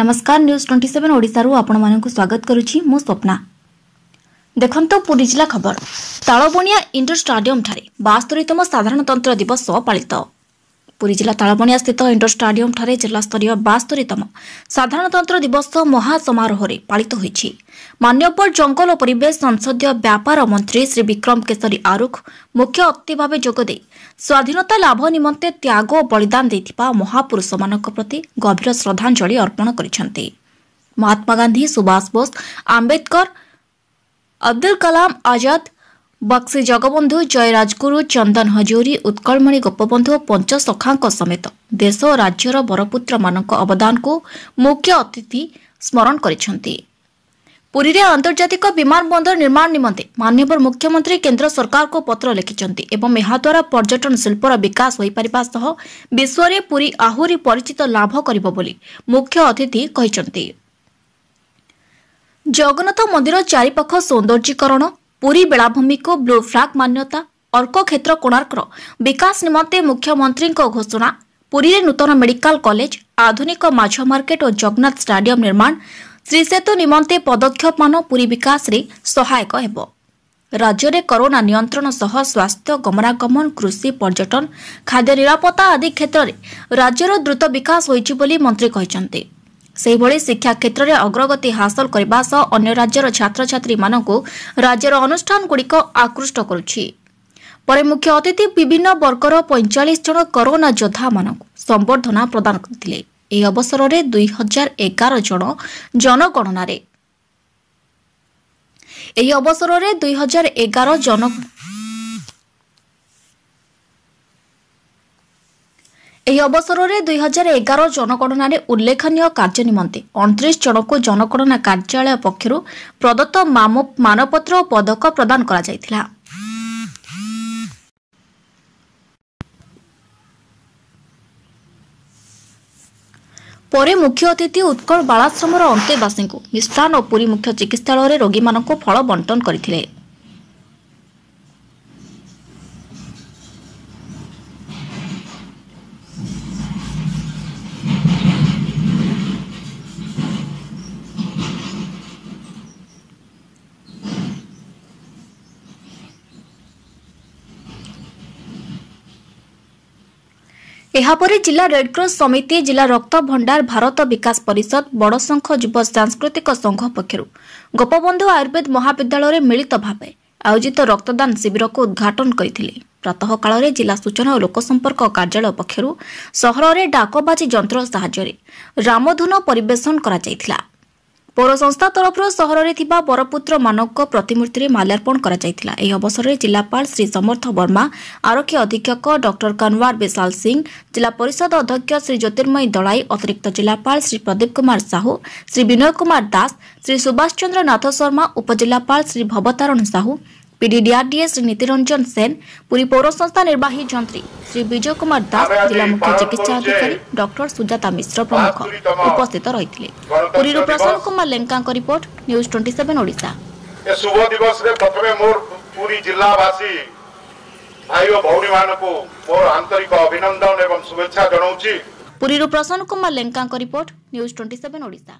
ନମସ୍କାର news twenty seven ଓଡ଼ିଶାରୁ ଆପଣମାନଙ୍କୁ ସ୍ୱାଗତ କରୁଛି ମୁଁ ସ୍ୱପ୍ନା ଦେଖନ୍ତୁ ପୁରୀ ଜିଲ୍ଲା ଖବର ତାଳବଣିଆ ଇଣ୍ଡୋର ଷ୍ଟାଡିୟମ୍ଠାରେ ବାସ୍ତରୀତମ ସାଧାରଣତନ୍ତ୍ର ଦିବସ ପାଳିତ ପୁରୀ ଜିଲ୍ଲା ତାଳବଣିଆସ୍ଥିତ ଇଣ୍ଡୋର ଷ୍ଟାଡିୟମଠାରେ ଜିଲ୍ଲାସ୍ତରୀୟ ବାସ୍ତରୀତମ ସାଧାରଣତନ୍ତ୍ର ଦିବସ ମହାସମାରୋହରେ ପାଳିତ ହୋଇଛି ମାନ୍ୟବର ଜଙ୍ଗଲ ଓ ପରିବେଶ ସଂସଦୀୟ ବ୍ୟାପାର ମନ୍ତ୍ରୀ ଶ୍ରୀ ବିକ୍ରମ କେଶରୀ ଆରୁଖ ମୁଖ୍ୟ ଅତିଥି ଭାବେ ଯୋଗଦେଇ ସ୍ୱାଧୀନତା ଲାଭ ନିମନ୍ତେ ତ୍ୟାଗ ଓ ବଳିଦାନ ଦେଇଥିବା ମହାପୁରୁଷମାନଙ୍କ ପ୍ରତି ଗଭୀର ଶ୍ରଦ୍ଧାଞ୍ଜଳି ଅର୍ପଣ କରିଛନ୍ତି ମହାତ୍ମା ଗାନ୍ଧୀ ସୁଭାଷ ବୋଷ ଆମ୍ବେଦକର ଅବଦୁଲ କଲାମ ଆଜାଦ ବକ୍ସି ଜଗବନ୍ଧୁ ଜୟ ରାଜଗୁରୁ ଚନ୍ଦନ ହଜୁରୀ ଉତ୍କଳମଣି ଗୋପବନ୍ଧୁ ପଞ୍ଚସଖାଙ୍କ ସମେତ ଦେଶ ଓ ରାଜ୍ୟର ବରପୁତ୍ରମାନଙ୍କ ଅବଦାନକୁ ମୁଖ୍ୟ ଅତିଥି ସ୍ମରଣ କରିଛନ୍ତି ପୁରୀରେ ଆନ୍ତର୍ଜାତିକ ବିମାନ ବନ୍ଦର ନିର୍ମାଣ ନିମନ୍ତେ ମାନ୍ୟବର ମୁଖ୍ୟମନ୍ତ୍ରୀ କେନ୍ଦ୍ର ସରକାରଙ୍କୁ ପତ୍ର ଲେଖିଛନ୍ତି ଏବଂ ଏହାଦ୍ୱାରା ପର୍ଯ୍ୟଟନ ଶିଳ୍ପର ବିକାଶ ହୋଇପାରିବା ସହ ବିଶ୍ୱରେ ପୁରୀ ଆହୁରି ପରିଚିତ ଲାଭ କରିବ ବୋଲି ମୁଖ୍ୟ ଅତିଥି କହିଛନ୍ତି ଜଗନ୍ନାଥ ମନ୍ଦିର ଚାରିପାଖ ସୌନ୍ଦର୍ଯ୍ୟକରଣ ପୁରୀ ବେଳାଭୂମିକୁ ବ୍ଲୁ ଫ୍ଲାଗ୍ ମାନ୍ୟତା ଅର୍କ କ୍ଷେତ୍ର କୋଣାର୍କର ବିକାଶ ନିମନ୍ତେ ମୁଖ୍ୟମନ୍ତ୍ରୀଙ୍କ ଘୋଷଣା ପୁରୀରେ ନୂତନ ମେଡିକାଲ କଲେଜ ଆଧୁନିକ ମାଛ ମାର୍କେଟ ଓ ଜଗନ୍ନାଥ ଷ୍ଟାଡିୟମ ନିର୍ମାଣ ଶ୍ରୀସେତୁ ନିମନ୍ତେ ପଦକ୍ଷେପମାନ ପୁରୀ ବିକାଶରେ ସହାୟକ ହେବ ରାଜ୍ୟରେ କରୋନା ନିୟନ୍ତ୍ରଣ ସହ ସ୍ୱାସ୍ଥ୍ୟ ଗମନାଗମନ କୃଷି ପର୍ଯ୍ୟଟନ ଖାଦ୍ୟ ନିରାପତ୍ତା ଆଦି କ୍ଷେତ୍ରରେ ରାଜ୍ୟର ଦ୍ରୁତ ବିକାଶ ହୋଇଛି ବୋଲି ମନ୍ତ୍ରୀ କହିଛନ୍ତି ସେହିଭଳି ଶିକ୍ଷା କ୍ଷେତ୍ରରେ ଅଗ୍ରଗତି ହାସଲ କରିବା ସହ ଅନ୍ୟ ରାଜ୍ୟର ଛାତ୍ରଛାତ୍ରୀମାନଙ୍କୁ ରାଜ୍ୟର ଅନୁଷ୍ଠାନଗୁଡ଼ିକ ଆକୃଷ୍ଟ କରୁଛି ପରେ ମୁଖ୍ୟ ଅତିଥି ବିଭିନ୍ନ ବର୍ଗର ପଇଁଚାଳିଶ ଜଣ କରୋନା ଯୋଦ୍ଧାମାନଙ୍କୁ ସମ୍ବର୍ଦ୍ଧନା ପ୍ରଦାନ କରିଥିଲେ ଏହି ଅବସରରେ ଦୁଇ ହଜାର ଏଗାର ଜଣ ଜନଗଣନାରେ ଏହି ଅବସରରେ ଦୁଇ ହଜାର ଏଗାର ଜନ ଏହି ଅବସରରେ ଦୁଇ ହଜାର ଏଗାର ଜନଗଣନାରେ ଉଲ୍ଲେଖନୀୟ କାର୍ଯ୍ୟ ନିମନ୍ତେ ଅଣତିରିଶ ଜଣଙ୍କୁ ଜନଗଣନା କାର୍ଯ୍ୟାଳୟ ପକ୍ଷରୁ ପ୍ରଦତ୍ତ ମାନପତ୍ର ଓ ପଦକ ପ୍ରଦାନ କରାଯାଇଥିଲା ପରେ ମୁଖ୍ୟ ଅତିଥି ଉତ୍କଳ ବାଳାଶ୍ରମର ଅନ୍ତେବାସୀଙ୍କୁ ମିଷ୍ଟାନ୍ ଓ ପୁରୀ ମୁଖ୍ୟ ଚିକିତ୍ସାଳୟରେ ରୋଗୀମାନଙ୍କୁ ଫଳ ବଣ୍ଟନ କରିଥିଲେ ଏହାପରେ ଜିଲ୍ଲା ରେଡ୍କ୍ରସ ସମିତି ଜିଲ୍ଲା ରକ୍ତ ଭଣ୍ଡାର ଭାରତ ବିକାଶ ପରିଷଦ ବଡ଼ଶଙ୍ଖ ଯୁବ ସାଂସ୍କୃତିକ ସଂଘ ପକ୍ଷରୁ ଗୋପବନ୍ଧୁ ଆୟୁର୍ବେଦ ମହାବିଦ୍ୟାଳୟରେ ମିଳିତ ଭାବେ ଆୟୋଜିତ ରକ୍ତଦାନ ଶିବିରକୁ ଉଦ୍ଘାଟନ କରିଥିଲେ ପ୍ରାତଃକାଳରେ ଜିଲ୍ଲା ସୂଚନା ଓ ଲୋକସମ୍ପର୍କ କାର୍ଯ୍ୟାଳୟ ପକ୍ଷରୁ ସହରରେ ଡାକବାଜି ଯନ୍ତ୍ର ସାହାଯ୍ୟରେ ରାମଧୁନ ପରିବେଷଣ କରାଯାଇଥିଲା ପୌର ସଂସ୍ଥା ତରଫରୁ ସହରରେ ଥିବା ବରପୁତ୍ରମାନଙ୍କ ପ୍ରତିମୂର୍ତ୍ତିରେ ମାଲ୍ୟାର୍ପଣ କରାଯାଇଥିଲା ଏହି ଅବସରରେ ଜିଲ୍ଲାପାଳ ଶ୍ରୀ ସମର୍ଥ ବର୍ମା ଆରକ୍ଷୀ ଅଧୀକ୍ଷକ ଡକ୍ଟର କନୱାର ବିଶାଲ ସିଂ ଜିଲ୍ଲା ପରିଷଦ ଅଧ୍ୟକ୍ଷ ଶ୍ରୀ ଜ୍ୟୋତିର୍ମୟୀ ଦଳାଇ ଅତିରିକ୍ତ ଜିଲ୍ଲାପାଳ ଶ୍ରୀ ପ୍ରଦୀପ କୁମାର ସାହୁ ଶ୍ରୀ ବିନୟ କୁମାର ଦାସ ଶ୍ରୀ ସୁଭାଷ ଚନ୍ଦ୍ର ନାଥ ଶର୍ମା ଉପଜିଲ୍ଲାପାଳ ଶ୍ରୀ ଭବତାରଣ ସାହୁ পিডিডিআরডিএস নীতিরঞ্জন সেন পুরী পৌরসংস্থা নির্বাহী যন্ত্রী শ্রী বিজয় কুমার দাস জেলা মুখ্য চিকিৎসা অধিকারী ডক্টর সুজাতা মিশ্র প্রমুখ উপস্থিত রয়েছে পুরীর প্রসন্ন কুমার লেঙ্কাঙ্ক report news twenty seven Odisha ଏ ଶୁଭ ଦିବସରେ ପ୍ରଥମେ ମୋର ପୁରୀ ଜିଲ୍ଲାବାସୀ ଭାଇ ଓ ଭଉଣୀମାନଙ୍କୁ ମୋର ଆନ୍ତରିକ ଅଭିନନ୍ଦନ ଏବଂ ଶୁଭେଚ୍ଛା ଜଣାଉଛି ପୁରୀରୁ ପ୍ରସନ୍ନ କୁମାର ଲେଙ୍କାଙ୍କ report news twenty seven Odisha